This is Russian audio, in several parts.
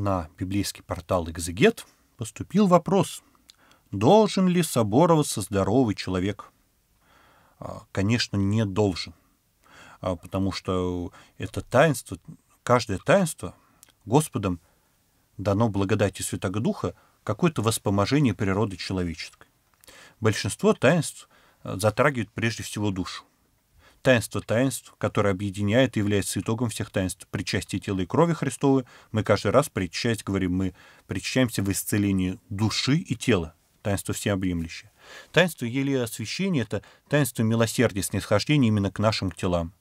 на библейский портал «Экзегет» поступил вопрос, должен ли собороваться здоровый человек? А, конечно, не должен, а, потому что это таинство, каждое таинство Господом дано благодати Святого Духа какое-то воспоможение природы человеческой. Большинство таинств а, затрагивает прежде всего душу таинство таинств, которое объединяет и является итогом всех таинств. Причастие тела и крови Христовой мы каждый раз причасть, говорим, мы причащаемся в исцелении души и тела, таинство всеобъемлющее. Таинство еле освящения — это таинство милосердия, снисхождения именно к нашим телам.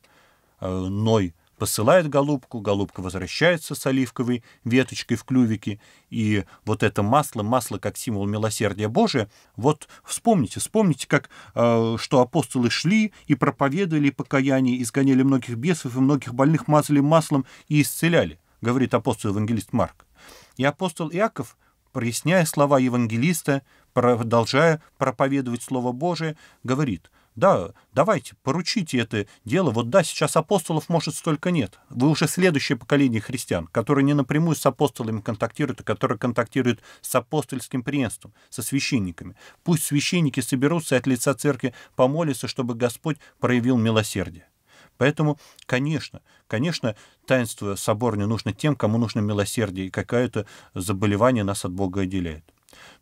Э, Ной посылает голубку, голубка возвращается с оливковой веточкой в клювике, и вот это масло, масло как символ милосердия Божия, вот вспомните, вспомните, как, э, что апостолы шли и проповедовали покаяние, изгоняли многих бесов и многих больных мазали маслом и исцеляли, говорит апостол-евангелист Марк. И апостол Иаков, проясняя слова евангелиста, продолжая проповедовать Слово Божие, говорит – да, давайте, поручите это дело. Вот да, сейчас апостолов, может, столько нет. Вы уже следующее поколение христиан, которые не напрямую с апостолами контактируют, а которые контактируют с апостольским преемством, со священниками. Пусть священники соберутся и от лица церкви помолятся, чтобы Господь проявил милосердие. Поэтому, конечно, конечно, таинство соборное нужно тем, кому нужно милосердие, и какое-то заболевание нас от Бога отделяет.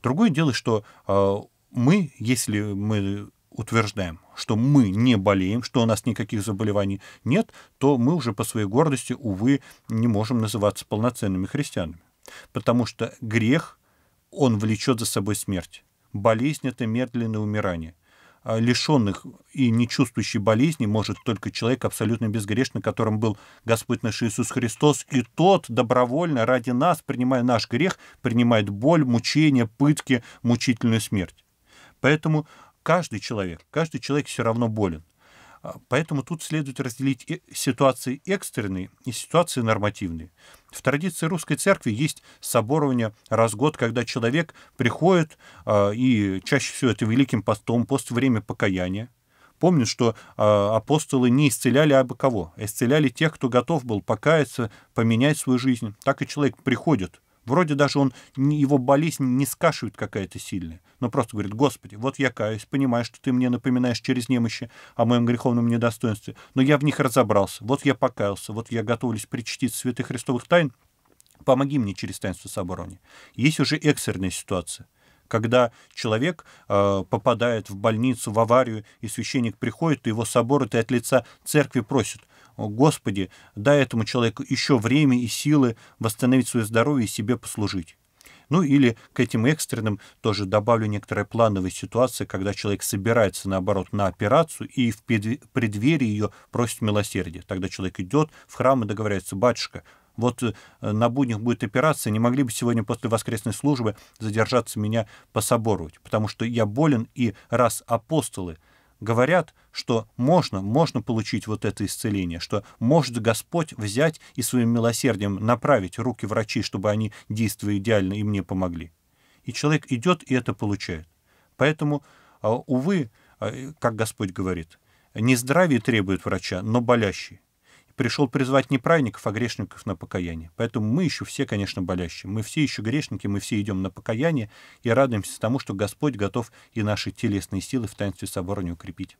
Другое дело, что а, мы, если мы утверждаем, что мы не болеем, что у нас никаких заболеваний нет, то мы уже по своей гордости, увы, не можем называться полноценными христианами. Потому что грех, он влечет за собой смерть. Болезнь — это медленное умирание. А Лишенных и не чувствующий болезни может только человек абсолютно безгрешный, которым был Господь наш Иисус Христос, и Тот добровольно ради нас, принимая наш грех, принимает боль, мучение, пытки, мучительную смерть. Поэтому каждый человек, каждый человек все равно болен. А, поэтому тут следует разделить ситуации экстренные и ситуации нормативные. В традиции русской церкви есть соборование раз в год, когда человек приходит, а, и чаще всего это великим постом, пост время покаяния. Помню, что а, апостолы не исцеляли абы кого, а исцеляли тех, кто готов был покаяться, поменять свою жизнь. Так и человек приходит – Вроде даже он, его болезнь не скашивает какая-то сильная, но просто говорит, Господи, вот я каюсь, понимаю, что ты мне напоминаешь через немощи о моем греховном недостоинстве, но я в них разобрался, вот я покаялся, вот я готовлюсь причтить святых христовых тайн, помоги мне через таинство собрания. Есть уже экстренная ситуация когда человек э, попадает в больницу, в аварию, и священник приходит, и его соборы, и от лица церкви просят. Господи, дай этому человеку еще время и силы восстановить свое здоровье и себе послужить. Ну или к этим экстренным тоже добавлю некоторые плановые ситуации, когда человек собирается, наоборот, на операцию и в преддверии ее просит милосердия. Тогда человек идет в храм и договаривается, батюшка, вот э, на буднях будет операция, не могли бы сегодня после воскресной службы задержаться меня пособоровать, потому что я болен, и раз апостолы – говорят, что можно, можно получить вот это исцеление, что может Господь взять и своим милосердием направить руки врачей, чтобы они, действовали идеально, и мне помогли. И человек идет и это получает. Поэтому, а, увы, а, как Господь говорит, не здравие требует врача, но болящий пришел призвать не праведников, а грешников на покаяние. Поэтому мы еще все, конечно, болящие. Мы все еще грешники, мы все идем на покаяние и радуемся тому, что Господь готов и наши телесные силы в таинстве собора не укрепить.